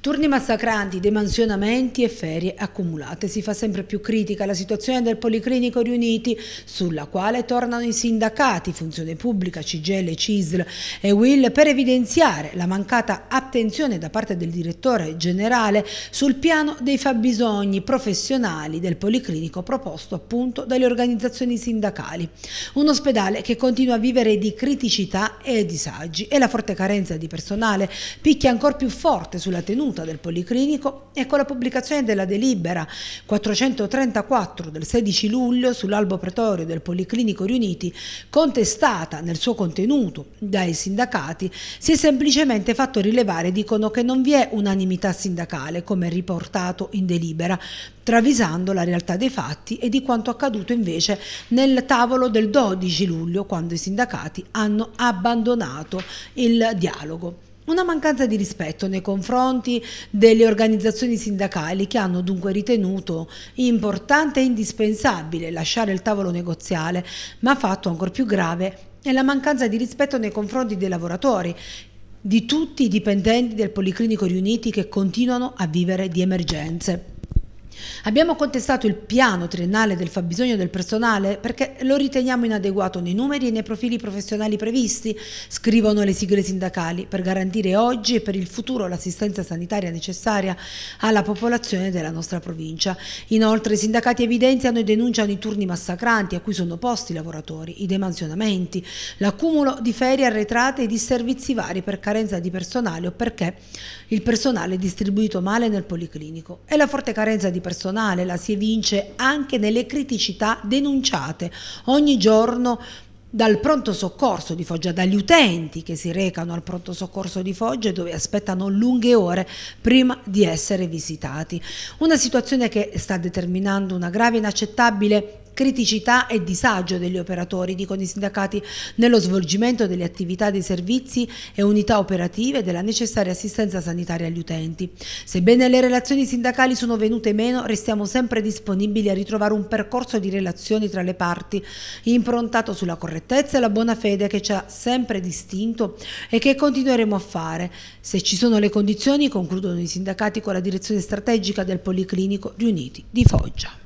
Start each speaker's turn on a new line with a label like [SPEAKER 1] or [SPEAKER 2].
[SPEAKER 1] Turni massacranti, demansionamenti e ferie accumulate. Si fa sempre più critica la situazione del Policlinico Riuniti, sulla quale tornano i sindacati, Funzione Pubblica, Cigelle, CISL e Will, per evidenziare la mancata attenzione da parte del direttore generale sul piano dei fabbisogni professionali del Policlinico proposto appunto dalle organizzazioni sindacali. Un ospedale che continua a vivere di criticità e disagi e la forte carenza di personale picchia ancora più forte sulla tenuta congiunta del Policlinico e con la pubblicazione della delibera 434 del 16 luglio sull'albo pretorio del Policlinico Riuniti, contestata nel suo contenuto dai sindacati, si è semplicemente fatto rilevare, dicono, che non vi è unanimità sindacale, come riportato in delibera, travisando la realtà dei fatti e di quanto accaduto invece nel tavolo del 12 luglio, quando i sindacati hanno abbandonato il dialogo. Una mancanza di rispetto nei confronti delle organizzazioni sindacali che hanno dunque ritenuto importante e indispensabile lasciare il tavolo negoziale, ma fatto ancora più grave è la mancanza di rispetto nei confronti dei lavoratori di tutti i dipendenti del Policlinico riuniti che continuano a vivere di emergenze. Abbiamo contestato il piano triennale del fabbisogno del personale perché lo riteniamo inadeguato nei numeri e nei profili professionali previsti, scrivono le sigle sindacali, per garantire oggi e per il futuro l'assistenza sanitaria necessaria alla popolazione della nostra provincia. Inoltre i sindacati evidenziano e denunciano i turni massacranti a cui sono posti i lavoratori, i demansionamenti, l'accumulo di ferie arretrate e di servizi vari per carenza di personale o perché il personale è distribuito male nel policlinico e la forte carenza di personale personale, la si evince anche nelle criticità denunciate ogni giorno dal pronto soccorso di Foggia, dagli utenti che si recano al pronto soccorso di Foggia dove aspettano lunghe ore prima di essere visitati. Una situazione che sta determinando una grave e inaccettabile criticità e disagio degli operatori, dicono i sindacati, nello svolgimento delle attività dei servizi e unità operative della necessaria assistenza sanitaria agli utenti. Sebbene le relazioni sindacali sono venute meno, restiamo sempre disponibili a ritrovare un percorso di relazioni tra le parti, improntato sulla correttezza e la buona fede che ci ha sempre distinto e che continueremo a fare. Se ci sono le condizioni, concludono i sindacati con la direzione strategica del Policlinico riuniti di Foggia.